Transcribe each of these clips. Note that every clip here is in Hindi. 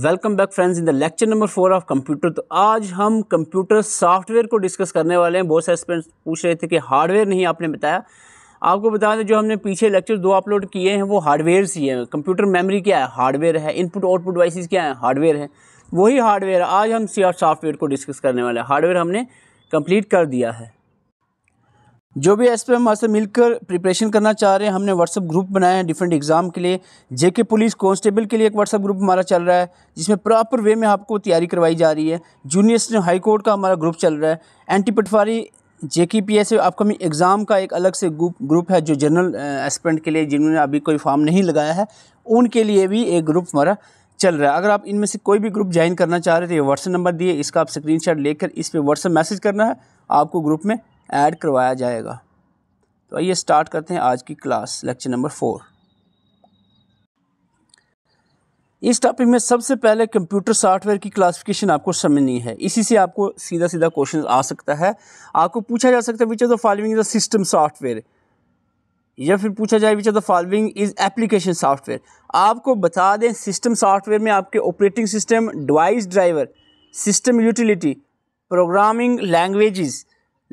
welcome back friends in the lecture number four of computer तो आज हम कंप्यूटर सॉफ्टवेयर को डिस्कस करने वाले हैं बहुत सारे स्टूडेंट्स पूछ रहे थे कि हार्डवेयर नहीं आपने बताया आपको बता दें जो हमने पीछे लेक्चर दो अपलोड किए हैं वो हार्डवेयर ही हैं कंप्यूटर मेमोरी क्या है हार्डवेयर है इनपुट आउटपुट वाइसिस क्या है हार्डवेयर है वही हार्डवेयर आज हम सी सॉफ्टवेयर को डिस्कस करने वाले हैं हार्डवेयर हमने कंप्लीट कर दिया है जो भी एस पी एम से मिलकर प्रिपरेशन करना चाह रहे हैं हमने व्हाट्सअप ग्रुप बनाया है डिफरेंट एग्ज़ाम के लिए जेके पुलिस कांस्टेबल के लिए एक व्हाट्सअप ग्रुप हमारा चल रहा है जिसमें प्रॉपर वे में आपको तैयारी करवाई जा रही है जूनियर्स हाई कोर्ट का हमारा ग्रुप चल रहा है एंटी पटवारी जे की पी एस अपकमिंग एग्ज़ाम का एक अलग से ग्रुप ग्रुप है जो जनरल एस्पेंट के लिए जिन्होंने अभी कोई फॉर्म नहीं लगाया है उनके लिए भी एक ग्रुप हमारा चल रहा है अगर आप इनमें से कोई भी ग्रुप ज्वाइन करना चाह रहे तो ये व्हाट्सअप नंबर दिए इसका आप स्क्रीनशॉट लेकर इस पर व्हाट्सअप मैसेज करना है आपको ग्रुप में ऐड करवाया जाएगा तो आइए स्टार्ट करते हैं आज की क्लास लेक्चर नंबर फोर इस टॉपिक में सबसे पहले कंप्यूटर सॉफ्टवेयर की क्लासिफिकेशन आपको समझनी है इसी से आपको सीधा सीधा क्वेश्चन आ सकता है आपको पूछा जा सकता है which are the following is the system software या फिर पूछा जाए which are the following is application software आपको बता दें सिस्टम सॉफ्टवेयर में आपके operating system device driver system utility programming languages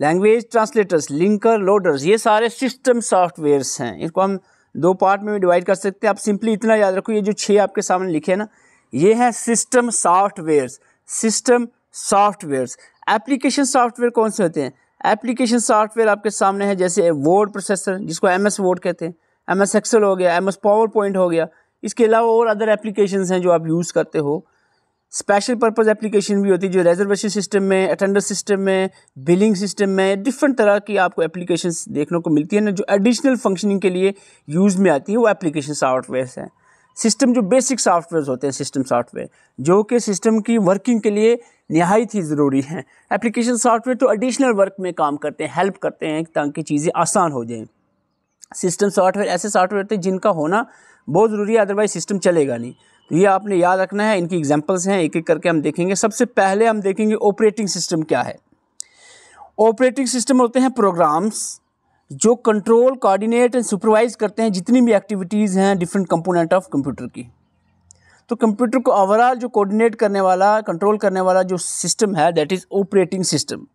language translators linker loaders ये सारे सिस्टम सॉफ्टवेयर्स हैं इनको हम दो पार्ट में भी डिवाइड कर सकते हैं आप सिंपली इतना याद रखो ये जो छः आपके सामने लिखे हैं ना ये हैं system softwares system softwares application software कौन से होते हैं एप्लीकेशन सॉफ्टवेयर आपके सामने है जैसे वर्ड प्रोसेसर जिसको एम एस वर्ड कहते हैं एम एस एक्सल हो गया एम एस पावर पॉइंट हो गया इसके अलावा और अदर एप्लीकेशन हैं जो आप यूज़ करते हो स्पेशल पर्पस एप्लीकेशन भी होती है जो रिजर्वेशन सिस्टम में अटेंडर सिस्टम में बिलिंग सिस्टम में डिफरेंट तरह की आपको एप्लीकेशन देखने को मिलती है ना जो एडिशनल फंक्शनिंग के लिए यूज़ में आती है वो एप्लीकेशन सॉफ्टवेयर हैं सिस्टम जो बेसिक सॉफ्टवेयर होते हैं सिस्टम सॉफ्टवेयर जो कि सिस्टम की वर्किंग के लिए नहायत ही ज़रूरी हैं एप्लीकेशन सॉफ्टवेयर तो एडिशनल वर्क में काम करते हैं हेल्प करते हैं ताकि चीज़ें आसान हो जाएँ सिस्टम सॉफ्टवेयर ऐसे सॉफ्टवेयर थे जिनका होना बहुत ज़रूरी है अदरवाइज सिस्टम चलेगा नहीं तो ये आपने याद रखना है इनकी एग्जाम्पल्स हैं एक एक करके हम देखेंगे सबसे पहले हम देखेंगे ऑपरेटिंग सिस्टम क्या है ऑपरेटिंग सिस्टम होते हैं प्रोग्राम्स जो कंट्रोल कोऑर्डिनेट एंड सुपरवाइज करते हैं जितनी भी एक्टिविटीज़ हैं डिफरेंट कंपोनेंट ऑफ कंप्यूटर की तो कंप्यूटर को ओवरऑल जो कोऑर्डिनेट करने वाला कंट्रोल करने वाला जो सिस्टम है दैट इज़ ऑपरेटिंग सिस्टम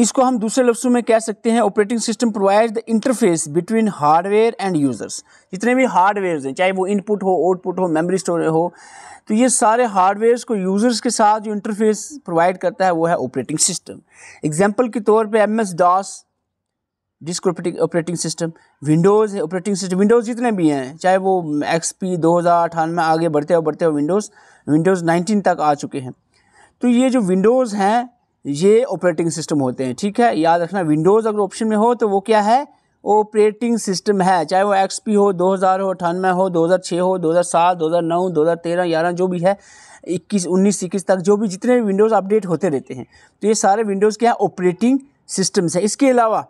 इसको हम दूसरे लफ्सों में कह सकते हैं operating system provide the interface between hardware and users जितने भी हार्डवेयर हैं चाहे वो इनपुट हो आउटपुट हो मेमोरी स्टोरेज हो तो ये सारे हार्डवेयर्स को यूज़र्स के साथ जो इंटरफेस प्रोवाइड करता है वो है ऑपरेटिंग सिस्टम एग्जाम्पल के तौर पर M S DOS disk operating system Windows operating system Windows जितने भी हैं चाहे वो एक्स पी दो हज़ार अठानवे में आगे बढ़ते हुए बढ़ते हुए विंडोज़ विंडोज़ नाइनटीन तक आ चुके हैं तो ये जो विंडोज़ हैं ये ऑपरेटिंग सिस्टम होते हैं ठीक है याद रखना विंडोज़ अगर ऑप्शन में हो तो वो क्या है ऑपरेटिंग सिस्टम है चाहे वो एक्सपी हो 2000 हो अठानवे हो 2006 हो 2007 2009 2013 ग्यारह जो भी है 21 19 इक्कीस तक जो भी जितने भी विंडोज़ अपडेट होते रहते हैं तो ये सारे विंडोज़ क्या है ऑपरेटिंग सिस्टम्स है इसके अलावा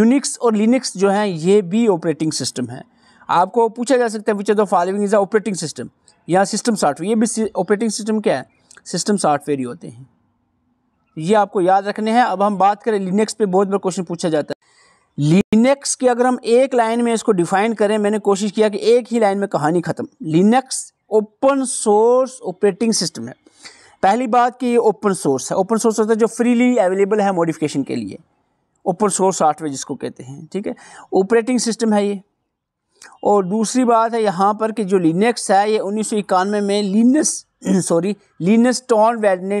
यूनिक्स और लिनिक्स जो हैं ये भी ऑपरेटिंग सिस्टम है आपको पूछा जा सकता है which are the following is operating system या सिस्टम सॉफ्टवेयर ये भी ऑपरेटिंग सिस्टम क्या है सिस्टम सॉफ्टवेयर ही होते हैं ये आपको याद रखने हैं अब हम बात करें लिनक्स पे बहुत बार क्वेश्चन पूछा जाता है लिनक्स की अगर हम एक लाइन में इसको डिफाइन करें मैंने कोशिश किया कि एक ही लाइन में कहानी ख़त्म Linux open source operating system है पहली बात कि ये ओपन सोर्स है ओपन सोर्स होता है जो फ्रीली अवेलेबल है मॉडिफिकेशन के लिए ओपन सोर्स सॉफ्टवेयर जिसको कहते हैं ठीक है ऑपरेटिंग सिस्टम है ये और दूसरी बात है यहाँ पर कि जो लिनक्स है ये उन्नीस में Linus sorry Linus Torvalds ने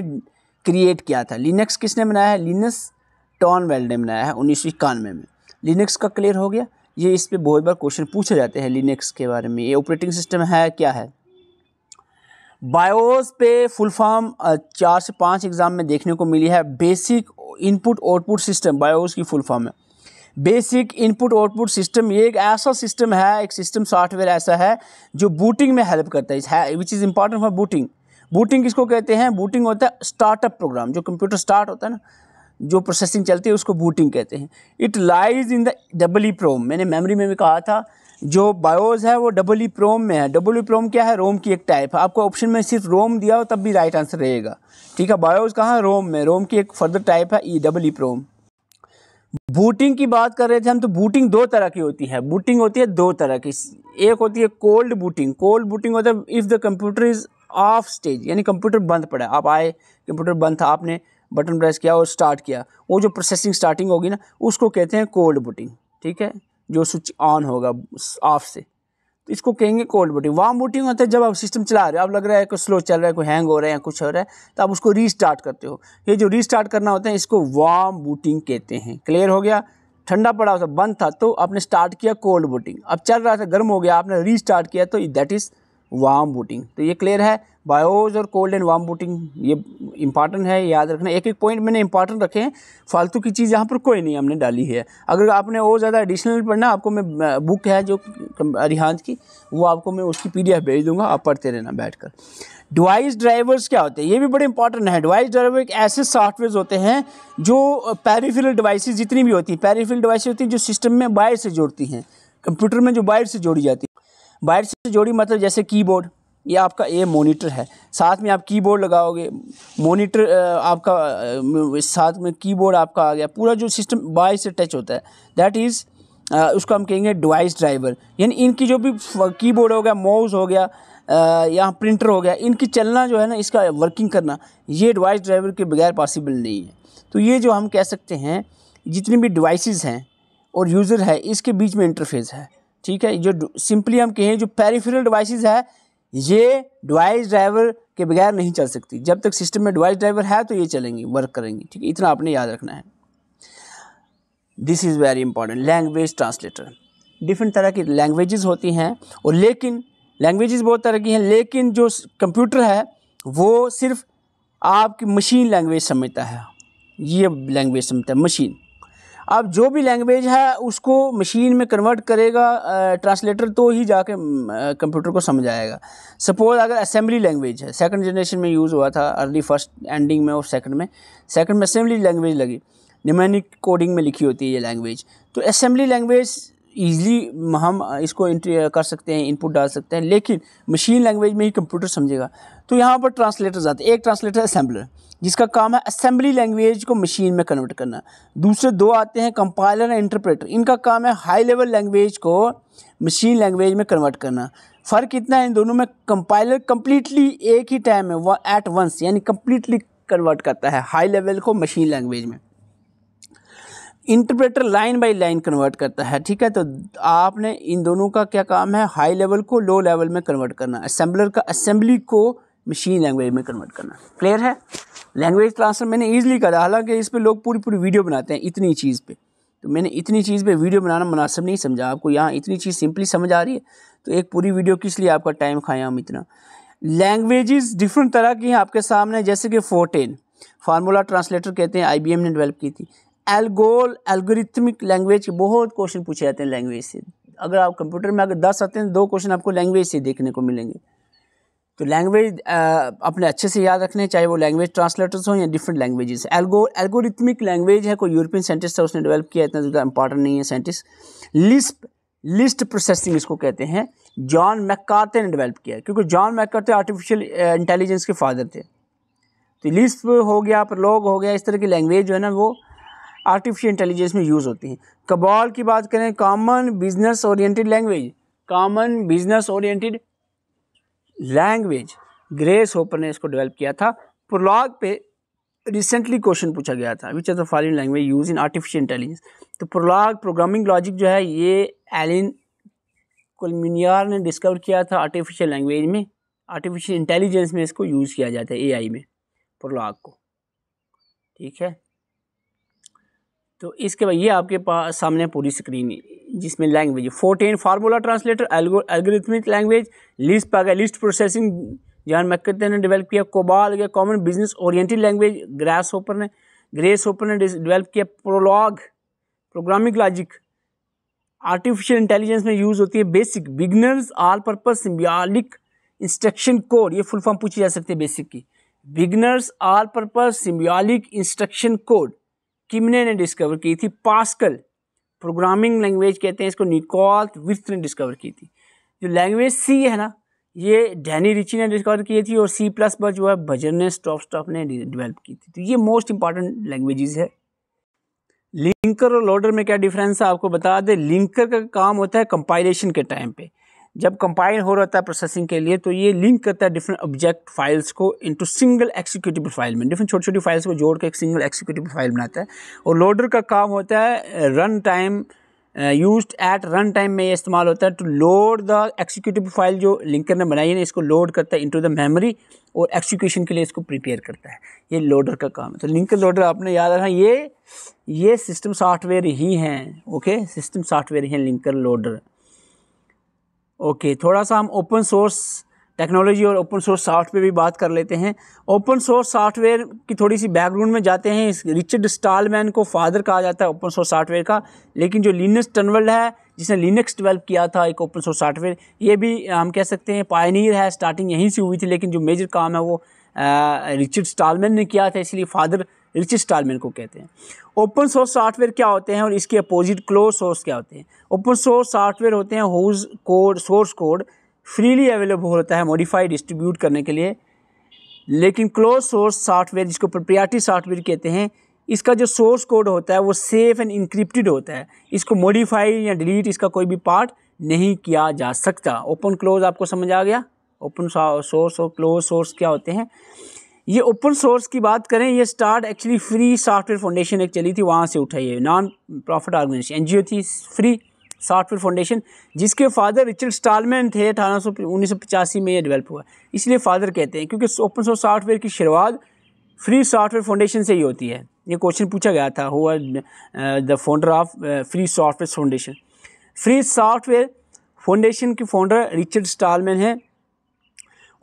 क्रिएट किया था लिनक्स किसने बनाया है लिनस टॉनवेल ने बनाया है उन्नीस सौ में लिनक्स का क्लियर हो गया ये इस पर बहुत बार क्वेश्चन पूछे जाते हैं लिनक्स के बारे में ये ऑपरेटिंग सिस्टम है क्या है बायोस पे फुल फॉर्म चार से पाँच एग्ज़ाम में देखने को मिली है basic input output system BIOS की फुल फॉर्म है बेसिक इनपुट आउटपुट सिस्टम ये एक ऐसा सिस्टम है एक सिस्टम सॉफ्टवेयर ऐसा है जो बूटिंग में हेल्प करता है which is important for booting booting किसको कहते हैं बूटिंग होता है स्टार्टअप प्रोग्राम जो कंप्यूटर स्टार्ट होता है ना जो प्रोसेसिंग चलती है उसको बूटिंग कहते हैं it lies in the double E PROM मैंने मेमोरी में भी कहा था जो बायोज है वो डबल ई प्रोम में है डबल ई प्रोम क्या है रोम की एक टाइप है आपको ऑप्शन में सिर्फ रोम दिया हो तब भी राइट आंसर रहेगा ठीक है बायोज कहाँ है रोम में रोम की एक फर्दर टाइप है ई डबल ई प्रोम बूटिंग की बात कर रहे थे हम तो बूटिंग दो तरह की होती है बूटिंग होती है दो तरह की एक होती है कोल्ड बूटिंग कोल्ड बूटिंग होता है if the computer is off stage यानी कंप्यूटर बंद पड़ा आप आए कंप्यूटर बंद था आपने बटन प्रेस किया और स्टार्ट किया वो जो प्रोसेसिंग स्टार्टिंग होगी ना उसको कहते हैं कोल्ड बूटिंग ठीक है जो स्विच ऑन होगा ऑफ से तो इसको कहेंगे कोल्ड बूटिंग वार्म बूटिंग होता है जब आप सिस्टम चला रहे हो आप लग रहा है कुछ स्लो चल रहा है कोई हैंग हो रहा है कुछ हो रहा है तो आप उसको रीस्टार्ट करते हो ये जो रीस्टार्ट करना होता है इसको वार्म बूटिंग कहते हैं क्लियर हो गया ठंडा पड़ा हुआ था बंद था तो आपने स्टार्ट किया कोल्ड बोटिंग अब चल रहा था गर्म हो गया आपने रीस्टार्ट किया तो दैट इज़ वार्म बूटिंग तो ये क्लियर है बायोज और कोल्ड एंड वार्म बूटिंग ये इंपॉर्टेंट है याद रखना एक एक पॉइंट मैंने इंपॉर्टेंट रखे हैं फालतू की चीज़ यहाँ पर कोई नहीं हमने डाली है अगर आपने और ज़्यादा एडिशनल पढ़ना आपको मैं बुक है जो अरिहांत की वो आपको मैं उसकी पी भेज दूंगा आप पढ़ते रहना बैठ कर डिवाइस ड्राइवर्स क्या होते हैं ये भी बड़े इंपॉर्टेंट है डिवाइस ड्राइवर एक ऐसे सॉफ्टवेयर होते हैं जो पेरीफिरल डिवाइसेस जितनी भी होती हैं पैरीफिल डिवाइस होती हैं जो सिस्टम में बाइर से जोड़ती हैं कंप्यूटर में जो बाइर से जोड़ी जाती है वायर से जोड़ी मतलब जैसे कीबोर्ड ये आपका ए मोनीटर है साथ में आप कीबोर्ड लगाओगे मोनीटर आपका साथ में कीबोर्ड आपका आ गया पूरा जो सिस्टम वायर से टच होता है दैट इज़ उसको हम कहेंगे डिवाइस ड्राइवर यानी इनकी जो भी कीबोर्ड हो गया माउस हो गया या प्रिंटर हो गया इनकी चलना जो है ना इसका वर्किंग करना ये डिवाइस ड्राइवर के बगैर पॉसिबल नहीं है तो ये जो हम कह सकते हैं जितनी भी डिवाइसेस हैं और यूज़र है इसके बीच में इंटरफेस है ठीक है जो सिंपली हम कहें जो पेरीफिरल डिवाइसेस है ये डिवाइस ड्राइवर के बगैर नहीं चल सकती जब तक सिस्टम में डिवाइस ड्राइवर है तो ये चलेंगी वर्क करेंगी ठीक है इतना आपने याद रखना है this is very important language translator different तरह की लैंग्वेजेस होती हैं और लेकिन लैंग्वेजेस बहुत तरह की हैं लेकिन जो कंप्यूटर है वो सिर्फ आपकी मशीन लैंग्वेज समझता है ये लैंग्वेज समझता है मशीन अब जो भी लैंग्वेज है उसको मशीन में कन्वर्ट करेगा ट्रांसलेटर तो ही जाके कंप्यूटर को समझ आएगा सपोज अगर असेंबली लैंग्वेज है सेकंड जनरेशन में यूज़ हुआ था अर्ली फर्स्ट एंडिंग में और सेकंड में सेकंड में असेंबली लैंग्वेज लगी निमैनिक कोडिंग में लिखी होती है ये लैंग्वेज तो असेंबली लैंग्वेज ईज़िली हम इसको कर सकते हैं इनपुट डाल सकते हैं लेकिन मशीन लैंग्वेज में ही कंप्यूटर समझेगा तो यहाँ पर ट्रांसलेटर आते हैं एक ट्रांसलेटर असेंबलर जिसका काम है असेंबली लैंग्वेज को मशीन में कन्वर्ट करना दूसरे दो आते हैं कंपाइलर एंड इंटरप्रेटर इनका काम है हाई लेवल लैंग्वेज को मशीन लैंग्वेज में कन्वर्ट करना फ़र्क इतना है इन दोनों में कंपाइलर कम्प्लीटली एक ही टाइम में एट वंस यानी कम्प्लीटली कन्वर्ट करता है हाई लेवल को मशीन लैंग्वेज में interpreter line by line convert करता है ठीक है तो आपने इन दोनों का क्या काम है हाई लेवल को लो लेवल में कन्वर्ट करना असेंबलर का असेंबली को मशीन लैंग्वेज में कन्वर्ट करना क्लियर है लैंग्वेज ट्रांसफर मैंने ईजिली करा हालांकि इस पर लोग पूरी पूरी वीडियो बनाते हैं इतनी चीज़ पर तो मैंने इतनी चीज़ पर वीडियो बनाना मुनासिब नहीं समझा आपको यहाँ इतनी चीज़ सिंपली समझ आ रही है तो एक पूरी वीडियो किस लिए आपका टाइम खाएँ हम इतना लैंग्वेजेस डिफरेंट तरह की हैं आपके सामने जैसे कि फोर्टेन फार्मूला ट्रांसलेटर कहते हैं आईबीएम ने डेवलप की थी एल्गोल एल्गोरिथमिक लैंग्वेज के बहुत क्वेश्चन पूछे जाते हैं लैंग्वेज से अगर आप कंप्यूटर में अगर दस आते हैं दो क्वेश्चन आपको लैंग्वेज से देखने को मिलेंगे तो लैंग्वेज uh, अपने अच्छे से याद रखने चाहे वो लैंग्वेज ट्रांसलेटर्स हों या different languages algo algorithmic language है कोई यूरोपियन साइंटिस्ट था उसने डेवलप किया इतना ज़्यादा इंपॉर्टेंट नहीं है साइंटिस्ट लिस्प लिस्ट प्रोसेसिंग इसको कहते हैं जॉन मैकार्ते ने डेवलप किया क्योंकि जॉन मैकार्ते आर्टिफिशियल इंटेलिजेंस के फादर थे तो लिस्प हो गया पर लोग हो गया इस तरह की लैंग्वेज जो है ना वो आर्टिफिशियल इंटेलिजेंस में यूज़ होती है कबाल की बात करें common business oriented language common business oriented language Grace Hopper ने इसको डेवलप किया था प्रोलॉग पे रिसेंटली क्वेश्चन पूछा गया था which are the following language use in artificial intelligence तो प्रोलॉग प्रोग्रामिंग लॉजिक जो है ये एलिन कोलमिनियार ने डिस्कवर किया था आर्टिफिशियल लैंग्वेज में आर्टिफिशियल इंटेलिजेंस में इसको यूज़ किया जाता है आई में प्रोलॉग को ठीक है तो इसके बाद ये आपके पास सामने पूरी स्क्रीन जिसमें language FORTRAN formula translator algorithmic language list पा गया लिस्ट प्रोसेसिंग जहाँ मैकते ने डेवलप किया कोबाल गया common business oriented language Grace Hopper ने ग्रेस ओपर ने डेवलप किया Prolog programming logic artificial intelligence में यूज़ होती है BASIC beginners all purpose symbolic instruction code ये फुल फॉर्म पूछी जा सकती है बेसिक की beginners all purpose symbolic instruction code Kemeny ने डिस्कवर की थी पास्कल प्रोग्रामिंग लैंग्वेज कहते हैं इसको निकॉल विथ ने डिस्कवर की थी जो लैंग्वेज सी है ना ये डैनी रिची ने डिस्कवर की थी और सी प्लस पर जो है भजन ने स्टॉप स्टॉप ने डिवेल्प की थी तो ये मोस्ट इंपॉर्टेंट लैंग्वेजेस है लिंकर और लोडर में क्या डिफरेंस है आपको बता दें लिंकर का काम होता है कंपाइलेशन के टाइम पे जब कंपाइल हो रहा था प्रोसेसिंग के लिए तो ये लिंक करता है डिफरेंट ऑब्जेक्ट फाइल्स को इनटू सिंगल एक्सिक्यूटिव फाइल में डिफरेंट छोटी छोटी फाइल्स को जोड़ के एक सिंगल एक्सिक्यूटिव फाइल बनाता है और लोडर का काम होता है run time use at run time में ये इस्तेमाल होता है to load the executive file जो लिंकर ने बनाई है इसको लोड करता है इंटू द मेमोरी और एक्सिक्यूशन के लिए इसको प्रिपेयर करता है ये लोडर का काम है तो लिंकर लोडर आपने याद रखा ये ये सिस्टम सॉफ्टवेयर ही हैं ओके सिस्टम सॉफ्टवेयर ही हैं लिंकर लोडर ओके थोड़ा सा हम ओपन सोर्स टेक्नोलॉजी और ओपन सोर्स सॉफ्टवेयर भी बात कर लेते हैं ओपन सोर्स सॉफ्टवेयर की थोड़ी सी बैकग्राउंड में जाते हैं इस रिचर्ड स्टालमैन को फादर कहा जाता है ओपन सोर्स सॉफ्टवेयर का लेकिन जो लिनस टनवर्ल्ड है जिसने लिनक्स डेवलप किया था एक ओपन सोर्स सॉफ्टवेयर ये भी हम कह सकते हैं पायनियर है स्टार्टिंग यहीं से हुई थी लेकिन जो मेजर काम है वो रिचर्ड स्टालमैन ने किया था इसलिए फादर रिच इंस्टॉलमेंट को कहते हैं ओपन सोर्स सॉफ्टवेयर क्या होते हैं और इसके अपोजिट क्लोज सोर्स क्या होते हैं ओपन सोर्स सॉफ्टवेयर होते हैं whose code source code freely available होता है मॉडिफाइड डिस्ट्रीब्यूट करने के लिए लेकिन क्लोज सोर्स सॉफ्टवेयर जिसको प्रोप्रियाटी सॉफ्टवेयर कहते हैं इसका जो सोर्स कोड होता है वो सेफ एंड इंक्रिप्टेड होता है इसको मॉडिफाई या डिलीट इसका कोई भी पार्ट नहीं किया जा सकता ओपन क्लोज आपको समझ आ गया ओपन सोर्स और क्लोज सोर्स क्या होते हैं ये ओपन सोर्स की बात करें ये start actually free software foundation एक चली थी वहाँ से उठाई है नॉन प्रॉफिट ऑर्गेनाइजेशन एनजीओ थी फ्री सॉफ्टवेयर फाउंडेशन जिसके फादर रिचर्ड स्टॉलमैन थे अठारह सौ उन्नीस सौ पचासी में ये डेवलप हुआ इसलिए फादर कहते हैं क्योंकि ओपन सोर्स सॉफ्टवेयर की शुरुआत फ्री सॉफ्टवेयर फाउंडेशन से ही होती है ये क्वेश्चन पूछा गया था who the founder of free software foundation free software foundation के फाउंडर रिचर्ड स्टॉलमैन हैं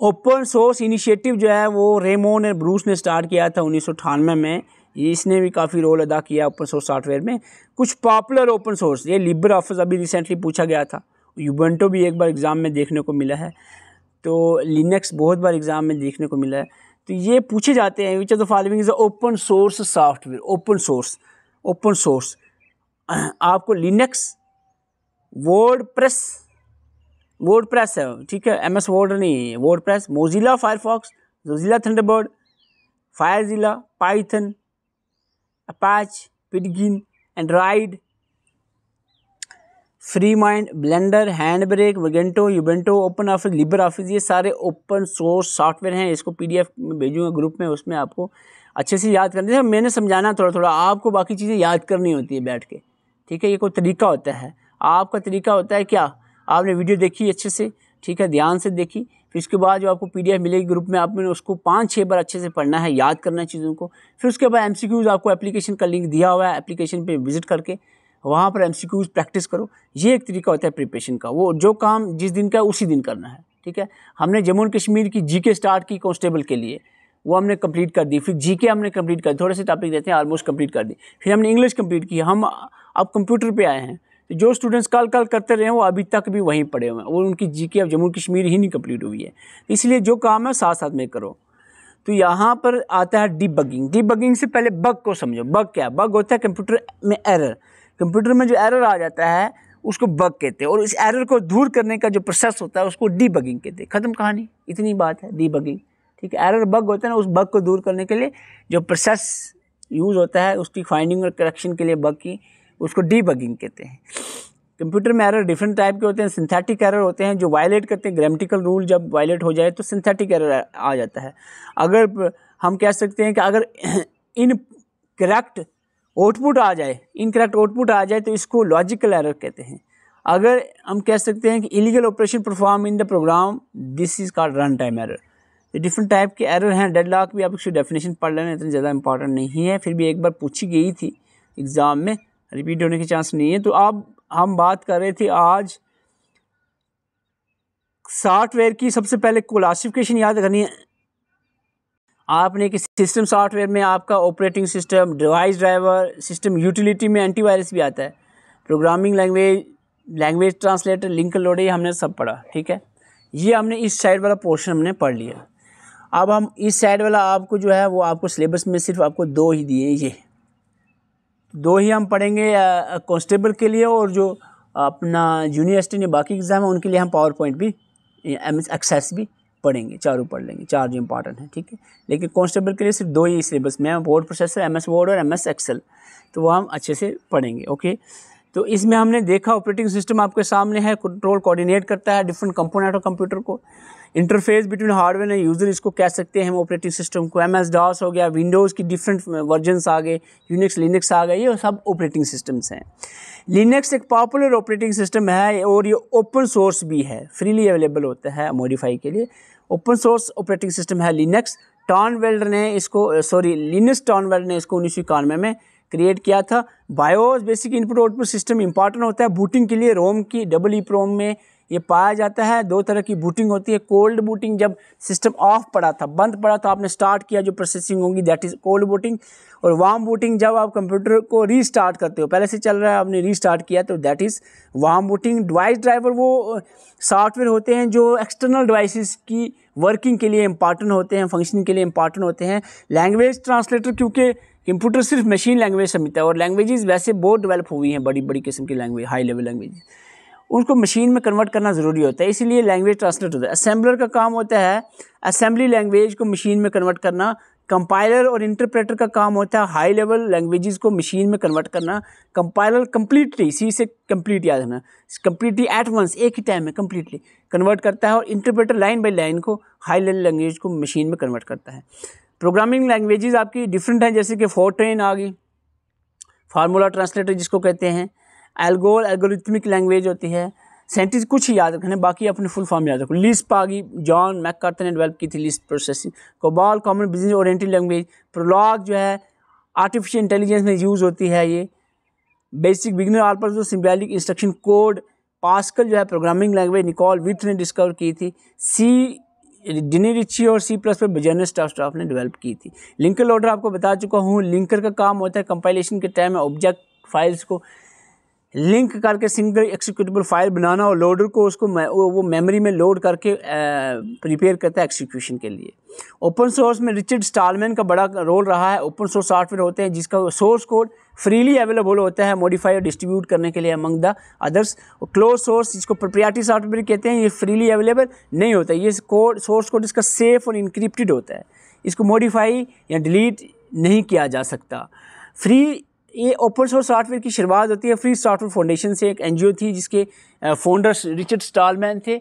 ओपन सोर्स इनिशिएटिव जो है वो रेमोन ने ब्रूस ने स्टार्ट किया था उन्नीस में इसने भी काफ़ी रोल अदा किया ओपन सोर्स सॉफ्टवेयर में कुछ पॉपुलर ओपन सोर्स ये लिबर ऑफिस अभी रिसेंटली पूछा गया था यूबेंटो भी एक बार एग्ज़ाम में देखने को मिला है तो लिनक्स बहुत बार एग्ज़ाम में देखने को मिला है तो ये पूछे जाते हैं which are the following is open source software open source open source आपको Linux WordPress WordPress है ठीक है एम एस वर्ड नहीं है WordPress Mozilla Firefox Mozilla Thunderbird FileZilla Python Apache Pidgin Android free mind Blender HandBrake Magento Ubuntu open office Libre office ये सारे ओपन सोर्स सॉफ्टवेयर हैं इसको पीडीएफ में भेजूंगा ग्रुप में उसमें आपको अच्छे से याद करना है मैंने समझाना थोड़ा थोड़ा आपको बाकी चीज़ें याद करनी होती है बैठ के ठीक है ये कोई तरीका होता है आपका तरीका होता है क्या आपने वीडियो देखी अच्छे से ठीक है ध्यान से देखी फिर उसके बाद जो आपको पीडीएफ मिलेगी ग्रुप में आपने उसको पाँच छः बार अच्छे से पढ़ना है याद करना है चीज़ों को फिर उसके बाद एमसीक्यूज़ आपको एप्लीकेशन का लिंक दिया हुआ है एप्लीकेशन पे विजिट करके वहाँ पर एमसीक्यूज़ प्रैक्टिस करो ये एक तरीका होता है प्रिपरेशन का वो जो काम जिस दिन का है उसी दिन करना है ठीक है हमने जम्मू एंड कश्मीर की जी स्टार्ट की कॉन्स्टेबल के लिए वो हमने कंप्लीट कर दी फिर जीके हमने कंप्लीट कर थोड़े से टॉपिक देते हैं ऑलमोस्ट कंप्लीट कर दी फिर हमने इंग्लिश कंप्लीट की हम अब कंप्यूटर पे आए हैं तो जो स्टूडेंट्स कल कल करते रहे हैं वो अभी तक भी वहीं पड़े हुए हैं और उनकी जी के अब जम्मू कश्मीर ही नहीं कंप्लीट हुई है इसलिए जो काम है साथ साथ में करो तो यहाँ पर आता है डिबगिंग डिबगिंग से पहले बग को समझो बग क्या बग होता है कंप्यूटर में एरर कंप्यूटर में जो एरर आ जाता है उसको बग कहते हैं और इस एरर को दूर करने का जो प्रोसेस होता है उसको डीबगिंग कहते हैं ख़त्म कहानी इतनी बात है डीबगिंग ठीक है एरर बग होता है ना उस बग को दूर करने के लिए जो प्रोसेस यूज़ होता है उसकी फाइंडिंग और करेक्शन के लिए बग की उसको डीबगिंग कहते हैं कंप्यूटर में एरर डिफरेंट टाइप के होते हैं सिंथेटिक एरर होते हैं जो वायलेट करते हैं ग्रामेटिकल रूल जब वायलेट हो जाए तो सिंथेटिक एरर आ जाता है अगर हम कह सकते हैं कि अगर इन करेक्ट आउटपुट आ जाए इन करेक्ट आउटपुट आ जाए तो इसको लॉजिकल एरर कहते हैं अगर हम कह सकते हैं कि illegal operation perform in the program this is called run time error तो डिफरेंट टाइप के एरर हैं डेड लॉक भी आप उसकी डेफिनेशन पढ़ लेना इतनी ज़्यादा इंपॉर्टेंट नहीं है फिर भी एक बार पूछी गई थी एग्ज़ाम में रिपीट होने के चांस नहीं है तो अब हम बात कर रहे थे आज सॉफ्टवेयर की सबसे पहले क्लासिफिकेशन याद करनी है आपने कि सिस्टम सॉफ्टवेयर में आपका operating system device driver system utility में एंटीवायरस भी आता है programming language language translator link loader हमने सब पढ़ा ठीक है ये हमने इस साइड वाला पोर्शन हमने पढ़ लिया अब हम इस साइड वाला आपको जो है वो आपको सिलेबस में सिर्फ आपको दो ही दिए ये दो ही हम पढ़ेंगे कॉन्स्टेबल के लिए और जो अपना यूनिवर्सिटी ने बाकी एग्ज़ाम है उनके लिए हम पावर पॉइंट भी एक्सेस भी पढ़ेंगे चारों पढ़ लेंगे चार जो इंपॉर्टेंट है ठीक है लेकिन कॉन्स्टेबल के लिए सिर्फ दो ही सिलेबस में word processor M S word और एम एस एक्सेल तो वो हम अच्छे से पढ़ेंगे ओके तो इसमें हमने देखा ऑपरेटिंग सिस्टम आपके सामने है कंट्रोल कोऑर्डिनेट करता है डिफरेंट कंपोनेंट और कंप्यूटर को interface between hardware and user इसको कह सकते हैं हम ऑपरेटिंग सिस्टम को एम एस डॉस हो गया विंडोज़ की डिफरेंट वर्जनस आ गए यूनिक्स लिनक्स आ गए ये सब ऑपरेटिंग सिस्टम्स हैं लिनक्स एक पॉपुलर ऑपरेटिंग सिस्टम है और ये ओपन सोर्स भी है फ्रीली अवेलेबल होता है मॉडिफाई के लिए ओपन सोर्स ऑपरेटिंग सिस्टम है लिनक्स टॉन वेल्डर ने इसको सॉरी लिनक्स टॉन वेल्डर ने इसको उन्नीस सौ में क्रिएट किया था BIOS basic input output system important होता है बूटिंग के लिए रोम की डबल ई प्रोम में ये पाया जाता है दो तरह की बूटिंग होती है कोल्ड बूटिंग जब सिस्टम ऑफ पड़ा था बंद पड़ा था आपने स्टार्ट किया जो प्रोसेसिंग होगी दैट इज़ कोल्ड बूटिंग और वार्म बूटिंग जब आप कंप्यूटर को रीस्टार्ट करते हो पहले से चल रहा है आपने रीस्टार्ट किया तो that is warm booting device driver वो सॉफ्टवेयर होते हैं जो एक्सटर्नल डिवाइसिस की वर्किंग के लिए इंपॉर्टेंट होते हैं फंक्शनिंग के लिए इंपॉर्टेंट होते हैं लैंग्वेज ट्रांसलेटर क्योंकि कंप्यूटर सिर्फ मशीन लैंग्वेज समझता है और लैंग्वेजेस वैसे बहुत डेवलप हुई हैं बड़ी बड़ी किस्म की लैंग्वेज हाई लेवल लैंग्वेज उनको मशीन में कन्वर्ट करना ज़रूरी होता है इसीलिए लैंग्वेज ट्रांसलेट होता है असेंबलर का काम होता है असेंबली लैंग्वेज को मशीन में कन्वर्ट करना कंपाइलर और इंटरप्रेटर का काम होता है हाई लेवल लैंग्वेजेस को मशीन में कन्वर्ट करना कंपाइलर कम्प्लीटली सी से कम्प्लीट याद रखना कम्प्लीटली एट वंस एक ही टाइम में कम्प्लीटली कन्वर्ट करता है और इंटरप्रेटर लाइन बाई लाइन को हाई लेवल लैंग्वेज को मशीन में कन्वर्ट करता है प्रोग्रामिंग लैंग्वेजेस आपकी डिफरेंट हैं जैसे कि फोर्ट्रेन आ गई फार्मूला ट्रांसलेटर जिसको कहते हैं एल्गोल एल्गोरिथमिक लैंग्वेज होती है साइंटिस्ट कुछ ही याद रखने बाकी अपने फुल फॉर्म याद रखो लिस्प आ गई जॉन मैककार्टन ने डेवलप की थी list processing COBOL common business oriented language Prolog जो है आर्टिफिशियल इंटेलिजेंस में यूज़ होती है ये बेसिक बिगनर आल पर जो सिम्बेलिक इंस्ट्रक्शन कोड पास्कल जो है प्रोग्रामिंग लैंग्वेज निकॉल विथ ने डिस्कवर की थी सी डिनी रिची और सी प्लस पर बिजनेस स्टाफ स्टाफ ने डेवलप की थी लिंकर लोडर आपको बता चुका हूँ लिंकर का काम होता है कंपाइलेशन के टाइम में ऑब्जेक्ट फाइल्स को लिंक करके सिंगल एक्सिक्यूटेबल फाइल बनाना और लोडर को उसको वो मेमोरी में लोड करके प्रिपेयर करता है एक्सिक्यूशन के लिए ओपन सोर्स में रिचर्ड स्टालमैन का बड़ा रोल रहा है ओपन सोर्स सॉफ्टवेयर होते हैं जिसका सोर्स कोड फ्रीली अवेलेबल होता है मॉडिफाई और डिस्ट्रीब्यूट करने के लिए among the others close source जिसको प्रोप्रियाटी सॉफ्टवेयर कहते हैं ये फ्रीली अवेलेबल नहीं होता ये कोड सोर्स कोड इसका सेफ और इनक्रिप्टिड होता है इसको मॉडिफाई या डिलीट नहीं किया जा सकता फ्री ये ओपन सोर्स सॉफ्टवेयर की शुरुआत होती है फ्री सॉफ्टवेयर फाउंडेशन से एक एनजीओ थी जिसके फाउंडर्स रिचर्ड स्टॉलमैन थे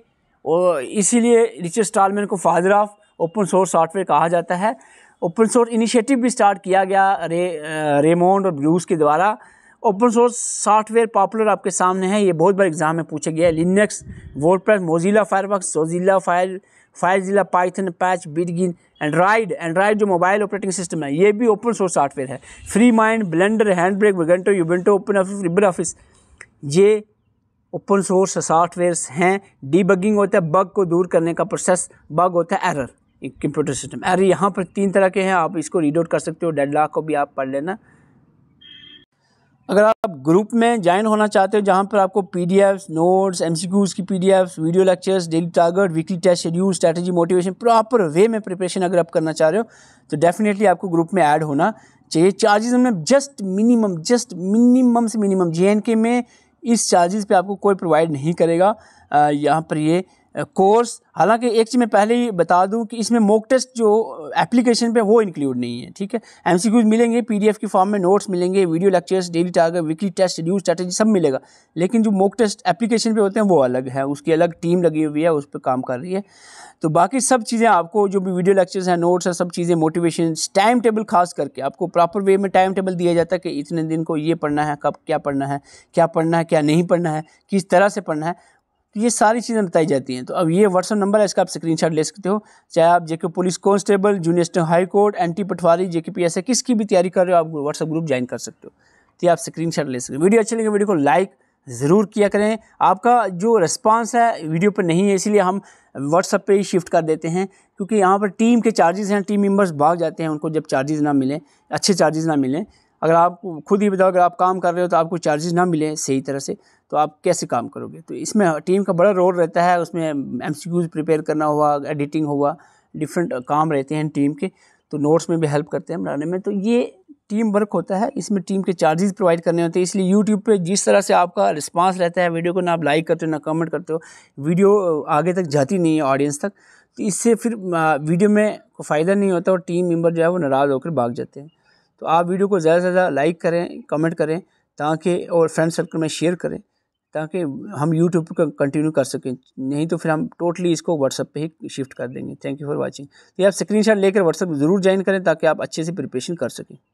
और इसीलिए रिचर्ड स्टॉलमैन को father of open source software कहा जाता है ओपन सोर्स इनिशिएटिव भी स्टार्ट किया गया रे रेमोंड और ब्लूस के द्वारा ओपन सोर्स सॉफ्टवेयर पॉपुलर आपके सामने है ये बहुत बार एग्जाम में पूछा गया है लिनक्स वर्डप्रेस मोजिला फायरबॉक्स सोजिला फायर फाइलजिला पाइथन पैच बिटगिन एंड्राइड एंड्राइड जो मोबाइल ऑपरेटिंग सिस्टम है ये भी ओपन सोर्स सॉफ्टवेयर है फ्री माइंड ब्लेंडर हैंडब्रेक वेगेंटो Ubuntu open office Libre office ये ओपन सोर्स सॉफ्टवेयर्स हैं डीबगिंग होता है बग को दूर करने का प्रोसेस बग होता है एरर कंप्यूटर सिस्टम एरर यहाँ पर तीन तरह के हैं आप इसको रीड आउट कर सकते हो डेड लॉक को भी आप पढ़ लेना अगर आप ग्रुप में ज्वाइन होना चाहते हो जहाँ पर आपको P D F notes M C Qs की P D Fs video lectures daily target weekly test schedule strategy motivation proper way में प्रिपरेशन अगर आप करना चाह रहे हो तो डेफिनेटली आपको ग्रुप में ऐड होना चाहिए चार्जेस हमने जस्ट मिनिमम जस्ट मिनिमम से मिनिमम जे एंड के में इस चार्जेस पर आपको कोई प्रोवाइड नहीं करेगा यहाँ पर ये कोर्स हालांकि एक चीज़ मैं पहले ही बता दूं कि इसमें मॉक टेस्ट जो एप्लीकेशन uh, पे वो इंक्लूड नहीं है ठीक है एमसीक्यूज मिलेंगे पीडीएफ की फॉर्म में नोट्स मिलेंगे video lectures daily target weekly test schedule strategy सब मिलेगा लेकिन जो मॉक टेस्ट एप्लीकेशन पे होते हैं वो अलग है उसकी अलग टीम लगी हुई है उस पर काम कर रही है तो बाकी सब चीज़ें आपको जो भी वीडियो लेक्चर्स हैं नोट्स हैं सब चीज़ें मोटिवेशन टाइम टेबल खास करके आपको प्रॉपर वे में टाइम टेबल दिया जाता है कि इतने दिन को ये पढ़ना है कब क्या पढ़ना है क्या पढ़ना है क्या नहीं पढ़ना है किस तरह से पढ़ना है तो ये सारी चीज़ें बताई जाती हैं तो अब ये व्हाट्सअप नंबर है इसका आप स्क्रीनशॉट ले सकते हो चाहे आप JK police constable junior high court एंटी पटवारी जेके पी एस किसकी भी तैयारी कर रहे हो आप व्हाट्सअप ग्रुप ज्वाइन कर सकते हो तो आप स्क्रीन ले सकते हो वीडियो अच्छी लगे वीडियो को लाइक ज़रूर किया करें आपका जो रिस्पांस है वीडियो पर नहीं है इसीलिए हम व्हाट्सअप पे ही शिफ्ट कर देते हैं क्योंकि यहाँ पर टीम के चार्जेस हैं टीम मेंबर्स भाग जाते हैं उनको जब चार्जेस ना मिलें अच्छे चार्जेस ना मिलें अगर आप खुद ही बताओ अगर आप काम कर रहे हो तो आपको चार्जेस ना मिलें सही तरह से तो आप कैसे काम करोगे तो इसमें टीम का बड़ा रोल रहता है उसमें एम प्रिपेयर करना हुआ एडिटिंग हुआ डिफरेंट काम रहते हैं टीम के तो नोट्स में भी हेल्प करते हैं बनाने में तो ये टीम वर्क होता है इसमें टीम के चार्जेस प्रोवाइड करने होते हैं इसलिए यूट्यूब पे जिस तरह से आपका रिस्पांस रहता है वीडियो को ना आप लाइक करते हो ना कमेंट करते हो वीडियो आगे तक जाती नहीं है ऑडियंस तक तो इससे फिर वीडियो में कोई फ़ायदा नहीं होता और टीम मेम्बर जो है वो नाराज़ होकर भाग जाते हैं तो आप वीडियो को ज़्यादा से ज़्यादा लाइक करें कमेंट करें ताकि और फ्रेंड सर्कल में शेयर करें ताकि हम यूट्यूब पर कंटिन्यू कर सकें नहीं तो फिर हम टोटली इसको व्हाट्सअप पे ही शिफ्ट कर देंगे थैंक यू फॉर वाचिंग तो आप स्क्रीनशॉट लेकर व्हाट्सअप ज़रूर ज्वाइन करें ताकि आप अच्छे से प्रिपरेशन कर सकें